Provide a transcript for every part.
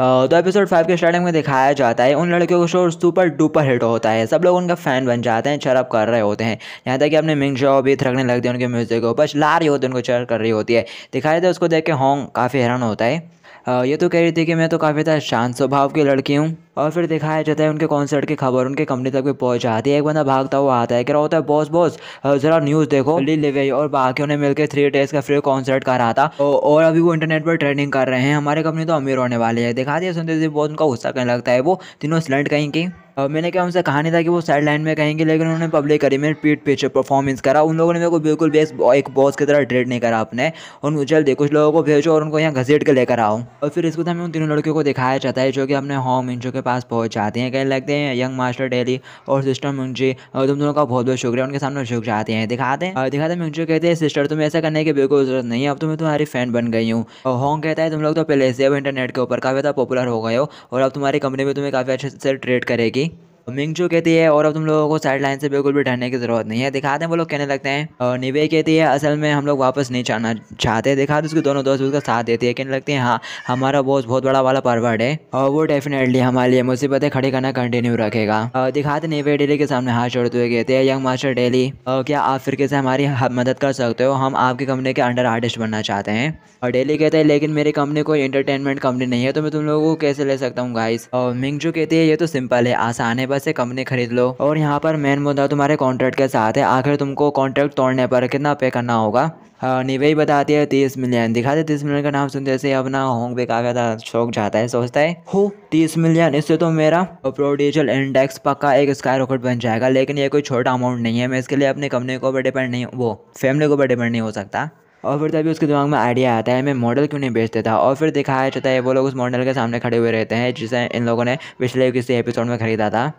तो episode five के starting में दिखाया जाता है उन लड़कियों का शो सुपर डुपर हिट होता है सब लोग उनका फैन बन जाते हैं चरअप कर रहे होते हैं यहाँ तक कि अपने मिंग शो भी थकने लगते हैं उनके म्यूज़िक को बस ला रही होती है उनको चर कर रही होती है दिखाया जाता है उसको देख के होंग काफ़ी हैरान होता है ये तो कह रही थी कि मैं तो काफ़ी ज़्यादा शांत स्वभाव की लड़की हूँ और फिर दिखाया जाता है उनके कॉन्सर्ट की खबर उनके कंपनी तक भी पहुँच जाती है एक बंदा भागता हुआ आता है कह रहा होता है बॉस बॉस ज़रा न्यूज़ देखो ली लिवे और बाकी उन्हें मिलकर थ्री डेज का फ्री कॉन्सर्ट कर रहा था और अभी वो इंटरनेट पर ट्रेनिंग कर रहे हैं हमारे कंपनी तो अमीर होने वाली है दिखा दिया सुनते थे बहुत उनका गुस्सा करने लगता है वो तीनों स्लेंट कहीं की और मैंने क्या उनसे कहा नहीं था कि वो साइड लाइन में कहेंगे लेकिन उन्होंने पब्लिक करी में पीठ पीछे परफॉर्मेंस करा उन लोगों ने मेरे को बिल्कुल भी एक बॉस की तरह ट्रेड नहीं करा अपने उन जल्दी कुछ लोगों को भेजो और उनको यहाँ घसीट के लेकर आओ और फिर इसको हमें तो उन तीनों लड़कियों को दिखाया जाता है जो कि अपने होम इंजो के पास पहुँच जाते हैं कहने लगते हैं यंग मास्टर डेली और सिस्टर मुंजी तुम दोनों का बहुत बहुत शुक्रिया उनके सामने झुक जाते हैं दिखाते हैं दिखाते हैं मुंजी कहते हैं सिस्टर तुम्हें ऐसा करने की बिल्कुल जरूरत नहीं है अब मैं तुम्हारी फैन बन गई हूँ और होंग कहता है तुम लोग तो पहले से अब इंटरनेट के ऊपर काफ़ी ज़्यादा पॉपुलर हो गए हो और अब तुम्हारी कंपनी भी तुम्हें काफ़ी अच्छे से ट्रेड करेगी मिंगजू कहती है और अब तुम लोगों को साइड लाइन से बिल्कुल भी डरने की जरूरत नहीं है दिखा हैं वो लोग कहने लगते हैं और निवे कहती है असल में हम लोग वापस नहीं जाना चाहते दिखा दें उसके दोनों दोस्त उसका साथ देती है कहने लगते हैं हाँ हमारा बॉस बहुत बड़ा वाला परवर्ड है और वो डेफिनेटली हमारे लिए मुसीबतें खड़ी करना कंटिन्यू रखेगा दिखाते निवे डेली के सामने हाथ छोड़ते हुए कहते हैं यंग मास्टर डेली क्या आप फिर से हमारी मदद कर सकते हो हम आपकी कंपनी के अंडर आर्टिस्ट बनना चाहते हैं और डेली कहते हैं लेकिन मेरी कंपनी कोई इंटरटेनमेंट कंपनी नहीं है तो मैं तुम लोगों को कैसे ले सकता हूँ गाइस और मिंगजू कहती है ये तो सिंपल है आसान है बस से कंपनी खरीद लो और यहाँ पर मेन मुद्दा तुम्हारे कॉन्ट्रैक्ट के साथ है आखिर तुमको कॉन्ट्रैक्ट तोड़ने पर कितना पे करना होगा निवेई हाँ, बताती है तीस मिलियन दिखाते तीस मिलियन का नाम सुनते से अपना होंग बेक आगे शौक जाता है सोचता है हो तीस मिलियन इससे तो मेरा प्रोडिजल इंडेक्स पक्का एक स्काई रॉकेट बन जाएगा लेकिन ये कोई छोटा अमाउंट नहीं है मैं इसके लिए अपनी कंपनी को बड़े डिपेंड नहीं वो फैमिली को बड़े डिपेंड नहीं हो सकता और फिर तभी उसके दिमाग में आइडिया आता है मैं मॉडल क्यों नहीं बेचते था और फिर दिखाया जाता है वो लोग उस मॉडल के सामने खड़े हुए रहते हैं जिसे इन लोगों ने पिछले किसी एपिसोड में खरीदा था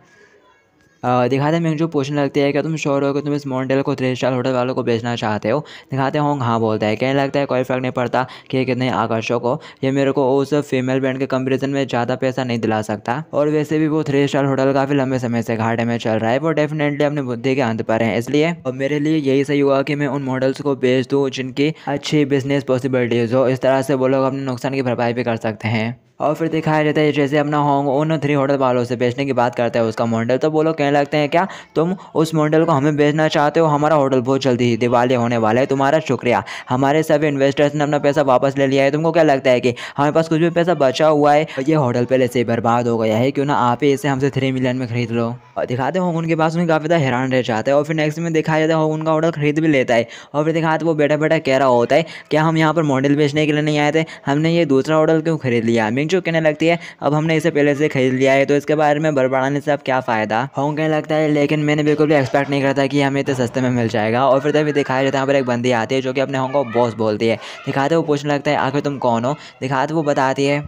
दिखाते हैं जो पूछने लगते हैं क्या तुम श्योर हो कि तुम इस मॉडल को थ्री स्टार होटल वालों को बेचना चाहते हो दिखाते होंग हाँ, हाँ बोलता है कहने लगता है कोई फ़र्क नहीं पड़ता कि कितने आकर्षक हो ये मेरे को उस फीमेल ब्रांड के कंपेरिजन में ज़्यादा पैसा नहीं दिला सकता और वैसे भी वो थ्री स्टार होटल काफ़ी लंबे समय से घाटे में चल रहा है वो डेफिनेटली अपने बुद्धि के अंत पर है इसलिए और मेरे लिए यही सही हुआ कि मैं उन मॉडल्स को बेच दूँ जिनकी अच्छी बिजनेस पॉसिबिलिटीज़ हो इस तरह से वो लोग अपने नुकसान की भरपाई भी कर सकते हैं और फिर दिखाया जाता है जैसे अपना होंग उन थ्री होटल वालों से बेचने की बात करता है उसका मॉडल तो वो लोग कहने लगते हैं क्या तुम उस मॉडल को हमें बेचना चाहते हो हमारा होटल बहुत जल्दी ही दिवाली होने वाला है तुम्हारा शुक्रिया हमारे सभी इन्वेस्टर्स ने अपना पैसा वापस ले लिया है तुमको क्या लगता है कि हमारे पास कुछ भी पैसा बचा हुआ है ये होटल पहले से बर्बाद हो गया है क्यों ना आप ही इसे हमसे थ्री मिलियन में खरीद लो और दिखाते हो उनके पास उन्हें काफ़ी ज़्यादा हैरान रह जाता है और फिर नेक्स्ट में दिखाया जाता है उनका ऑर्डर खरीद भी लेता है और फिर दिखाते वो बैठा बैठा कह रहा होता है क्या हम यहाँ पर मॉडल बेचने के लिए नहीं आए थे हमने ये दूसरा ऑर्डर क्यों खरीद लिया मिंग जो कहने लगती है अब हमने इसे पहले से खरीद लिया है तो इसके बारे में बड़बड़ाने से अब क्या फ़ायदा होंग में लगता है लेकिन मैंने बिल्कुल भी एक्सपेक्ट नहीं करता कि हमें तो सस्ते में मिल जाएगा और फिर तभी दिखाया जाता है यहाँ पर एक बंदी आती है जो कि अपने होंगे बॉस बोलती है दिखाते वो पूछने लगता है आखिर तुम कौन हो दिखाते वो बताती है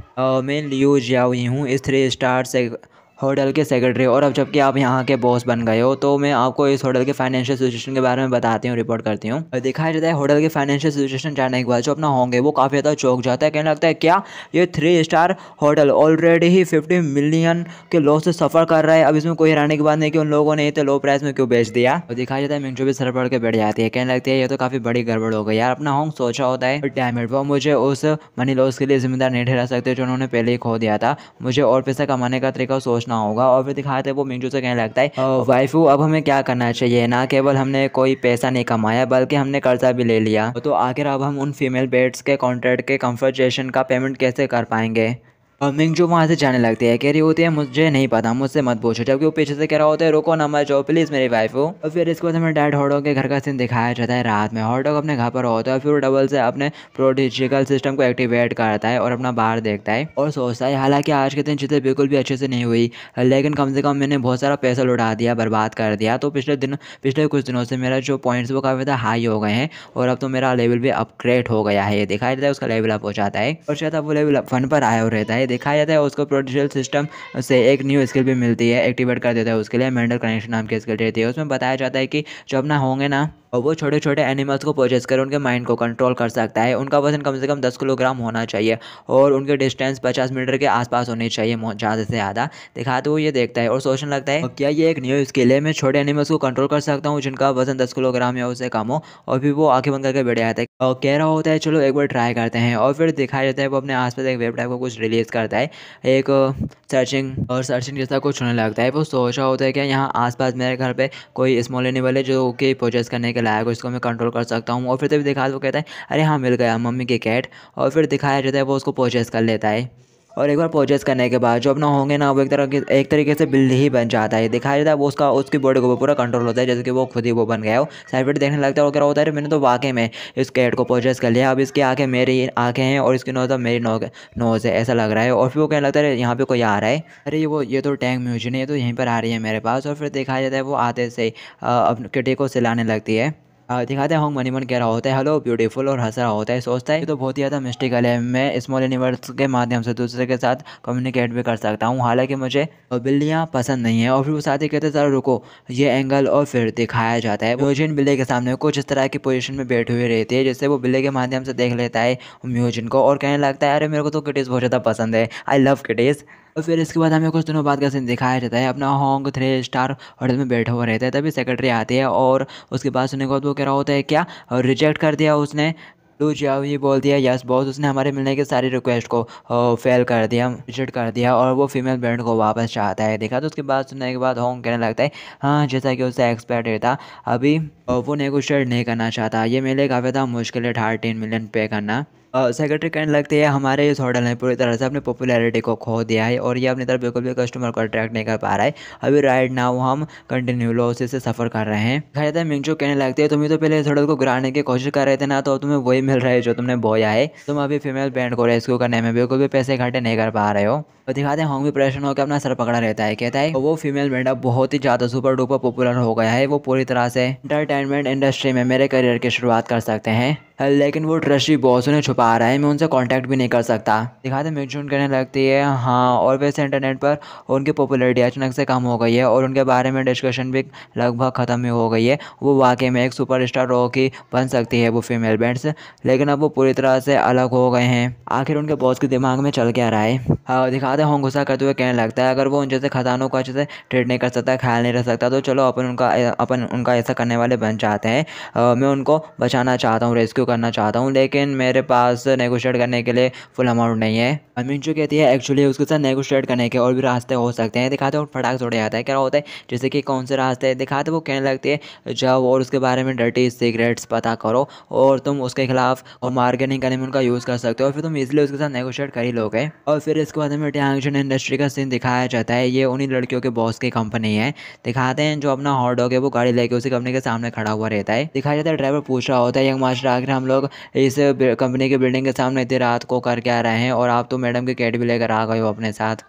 मैं लियो जाऊ हूँ इस थ्री स्टार से होटल के सेक्रेटरी और अब जबकि आप यहाँ के बॉस बन गए हो तो मैं आपको इस होटल के फाइनेंशियल सिचुएशन के बारे में बताती हूँ रिपोर्ट करती हूँ दिखाया जाता है होटल के फाइनेंशियल सिचुएशन जाने के बाद जो अपना होंगे वो काफ़ी ज़्यादा चौक जाता है कहने लगता है क्या ये थ्री स्टार होटल ऑलरेडी ही फिफ्टी मिलियन के लॉस से सफ़र कर रहा है अब इसमें कोई हैरानी की बात नहीं कि उन लोगों ने इतने लो प्राइस में क्यों बेच दिया और दिखाया जाता है मिंटो भी सर पड़ के बैठ जाती है कहने लगती है ये तो काफ़ी बड़ी गड़बड़ हो गई यार अपना होंग सोचा होता है डैमेट वो मुझे उस मनी लॉस के लिए जिम्मेदार नहीं ठहरा सकते जो उन्होंने पहले ही खो दिया था मुझे और पैसा कमाने का तरीका सोचना करना होगा और फिर दिखाते वो मिंजू से कहने लगता है वाइफू अब हमें क्या करना चाहिए ना केवल हमने कोई पैसा नहीं कमाया बल्कि हमने कर्जा भी ले लिया तो आखिर अब हम उन फीमेल बेड्स के कॉन्ट्रैक्ट के कंफर्टेशन का पेमेंट कैसे कर पाएंगे और मिंग जो वहाँ से जाने लगती है कह रही होती है मुझे नहीं पता मुझसे मत पूछो जबकि वो पीछे से कह रहा होता है रुको ना मर जाओ प्लीज़ मेरी वाइफ हो और फिर इसके बाद हमें डैड हॉडॉग के घर का सीन दिखाया जाता है रात में हॉडॉग अपने घर पर होता है फिर डबल से अपने प्रोटिजिकल सिस्टम को एक्टिवेट करता है और अपना बाहर देखता है और सोचता है हालांकि आज के दिन चीज़ें बिल्कुल भी अच्छे से नहीं हुई लेकिन कम से कम मैंने बहुत सारा पैसा लुटा दिया बर्बाद कर दिया तो पिछले दिन पिछले कुछ दिनों से मेरा जो पॉइंट्स वो काफ़ी ज़्यादा हाई हो गए हैं और अब तो मेरा लेवल भी अपग्रेड हो गया है ये दिखाई देता है उसका लेवल अप हो जाता है और शायद अब वो लेवल फन पर आया हो रहता है दिखाया जाता है उसको प्रोडिशल सिस्टम से एक न्यू स्किल भी मिलती है एक्टिवेट कर देता है उसके लिए मेंडल कनेक्शन नाम की स्किल रहती है उसमें बताया जाता है कि जो अपना होंगे ना और वो छोटे छोटे एनिमल्स को परचेज कर उनके माइंड को कंट्रोल कर सकता है उनका वजन कम से कम दस किलोग्राम होना चाहिए और उनके डिस्टेंस पचास मीटर के आसपास होनी चाहिए ज़्यादा से ज़्यादा दिखाते हुए ये देखता है और सोचने लगता है क्या ये एक न्यू स्किल है मैं छोटे एनिमल्स को कंट्रोल कर सकता हूँ जिनका वजन दस किलोग्राम या उससे कम हो और फिर वो आंखें बंद करके बैठ जाता है और कह रहा होता है चलो एक बार ट्राई करते हैं और फिर दिखाया जाता है वो अपने आसपास एक वेब टाइप को कुछ रिलीज़ करता है एक सर्चिंग और सर्चिंग जैसा कुछ होने लगता है वो सोच रहा होता है कि यहाँ आसपास मेरे घर पर कोई स्मॉल एनिमल है जो कि प्रोजेस करने के मिला है उसको मैं कंट्रोल कर सकता हूँ और फिर तभी देखा वो कहता है अरे हाँ मिल गया मम्मी के कैट और फिर दिखाया जाता है वो उसको पोजेस कर लेता है और एक बार परचेज करने के बाद जो अपना होंगे ना वो एक तरह के एक तरीके से बिल्ड ही बन जाता है दिखाया जाता है वो उसका उसकी बॉडी को पूरा कंट्रोल होता है जैसे कि वो खुद ही वो बन गया हो साइड पर देखने लगता है और क्या होता है मैंने तो वाकई में इस कैट को परचेज कर लिया अब इसकी आँखें मेरी आँखें हैं और इसकी नोज तो मेरी नो नोज है ऐसा लग रहा है और फिर वो कहने लगता है यहाँ पर कोई आ रहा है अरे वो ये तो टैंक म्यूजियम है तो यहीं पर आ रही है मेरे पास और फिर देखा जाता है वो आते से अपने किटी को सिलाने लगती है हाँ, दिखाते हैं होंग मनीमन कह रहा होता है हेलो ब्यूटीफुल और हंस रहा होता है सोचता है तो बहुत ही ज़्यादा मिस्टिकल है मैं स्मॉल यूनिवर्स के माध्यम से दूसरे के साथ कम्युनिकेट भी कर सकता हूँ हालांकि मुझे बिल्लियाँ पसंद नहीं है और फिर वो साथ ही कहते ज़रा रुको ये एंगल और फिर दिखाया जाता है म्यूजिन बिल्ले के सामने कुछ इस तरह की पोजिशन में बैठे हुए रहती है जिससे वो बिल्ली के माध्यम से देख लेता है म्यूजिन को और कहने लगता है अरे मेरे को तो किटीज़ बहुत ज़्यादा पसंद है आई लव किटीज़ और फिर इसके बाद हमें कुछ दिनों बाद का सीन दिखाया जाता है अपना होंग थ्री स्टार होटल में बैठा हुआ रहता है तभी सेक्रेटरी आती है और उसके बाद सुनने के बाद वो कह रहा होता है क्या और रिजेक्ट कर दिया उसने लू तो जियाओ ये बोल दिया यस बॉस उसने हमारे मिलने की सारी रिक्वेस्ट को फेल कर दिया रिजेक्ट कर दिया और वो फीमेल ब्रांड को वापस चाहता है देखा तो उसके बाद सुनने के बाद होंग कहने लगता है हाँ जैसा कि उससे एक्सपेक्टेड था अभी वो नेगोशिएट नहीं करना चाहता ये लिए काफ़ी था मुश्किल है थर्टीन मिलियन पे करना सेक्रेटरी कहने लगते हैं हमारे इस होटल ने पूरी तरह से अपनी पॉपुलैरिटी को खो दिया है और ये अपनी तरफ बिल्कुल भी कस्टमर को अट्रैक्ट नहीं कर पा रहा है अभी राइट नाउ हम कंटिन्यू लॉसेस से सफ़र कर रहे हैं जाता है मिंगजू कहने लगते हैं तुम्हें तो पहले इस होटल को गिराने की कोशिश कर रहे थे ना तो तुम्हें वही मिल रहा है जो तुमने बोया है तुम अभी फीमेल बैंड को रेस्क्यू करने में बिल्कुल भी पैसे इकट्ठे नहीं कर पा रहे हो तो दिखाते हैं होंग भी प्रेशन होकर अपना सर पकड़ा रहता है कहता है वो फीमेल बैंड अब बहुत ही ज़्यादा सुपर डुपर पॉपुलर हो गया है वो पूरी तरह से इंटरटेनमेंट इंडस्ट्री में मेरे करियर की शुरुआत कर सकते हैं लेकिन वो ट्रस्टी बॉस उन्हें छुपा रहा है मैं उनसे कांटेक्ट भी नहीं कर सकता दिखाते जून करने लगती है हाँ और वैसे इंटरनेट पर उनकी पॉपुलरिटी अचानक से कम हो गई है और उनके बारे में डिस्कशन भी लगभग ख़त्म ही हो गई है वो वाकई में एक सुपर स्टार रॉ की बन सकती है वो फीमेल बैंड्स लेकिन अब वो पूरी तरह से अलग हो गए हैं आखिर उनके बॉस के दिमाग में चल क्या रहा है हाँ दिखाते हों गुस्सा करते हुए कहने लगता है अगर वो उन जैसे खजानों को अच्छे से ट्रीट नहीं कर सकता ख्याल नहीं रख सकता तो चलो अपन उनका अपन उनका ऐसा करने वाले बन जाते हैं मैं उनको बचाना चाहता हूँ रेस्क्यू करना चाहता हूँ लेकिन मेरे पास नेगोशिएट करने के लिए फुल अमाउंट नहीं है अमीन जो कहती है एक्चुअली उसके साथ नेगोशिएट करने के और भी रास्ते हो सकते हैं दिखाते और फटाक छोड़े जाता है क्या होता है जैसे कि कौन से रास्ते दिखाते वो कहने लगती है जाओ और उसके बारे में डर्टी सीक्रेट्स पता करो और तुम उसके खिलाफ और मार्केटिंग करने में उनका यूज़ कर सकते हो और फिर तुम इजिली उसके साथ नेगोशिएट कर ही लोगे और फिर इसके बाद में टैंगशन इंडस्ट्री का सीन दिखाया जाता है ये उन्हीं लड़कियों के बॉस की कंपनी है दिखाते हैं जो अपना हॉट डॉग है वो गाड़ी लेके उसी कंपनी के सामने खड़ा हुआ रहता है दिखाया जाता है ड्राइवर पूछ रहा होता है यंग मास्टर आखिर हम लोग इस कंपनी के बिल्डिंग के सामने इतनी रात को करके आ रहे हैं और आप तो मैडम की कैट भी लेकर आ गए हो अपने साथ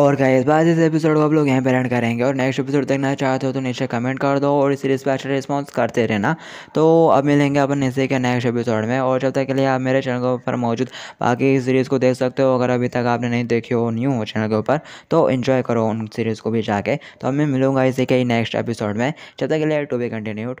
और क्या इस बात इस एपिसोड को आप लोग यहाँ पर एंड करेंगे और नेक्स्ट एपिसोड देखना चाहते हो तो नीचे कमेंट कर दो और इस सीरीज पर अच्छा रिस्पॉन्स करते रहना तो अब मिलेंगे अपन नीचे के नेक्स्ट एपिसोड में और जब तक के लिए आप मेरे चैनल के ऊपर मौजूद बाकी सीरीज़ को देख सकते हो अगर अभी तक आपने नहीं देखी हो न्यू हो चैनल के ऊपर तो इन्जॉय करो उन सीरीज़ को भी जाके तो अब मैं मिलूँगा इसी के नेक्स्ट एपिसोड में जब तक के लिए टू बी कंटिन्यूड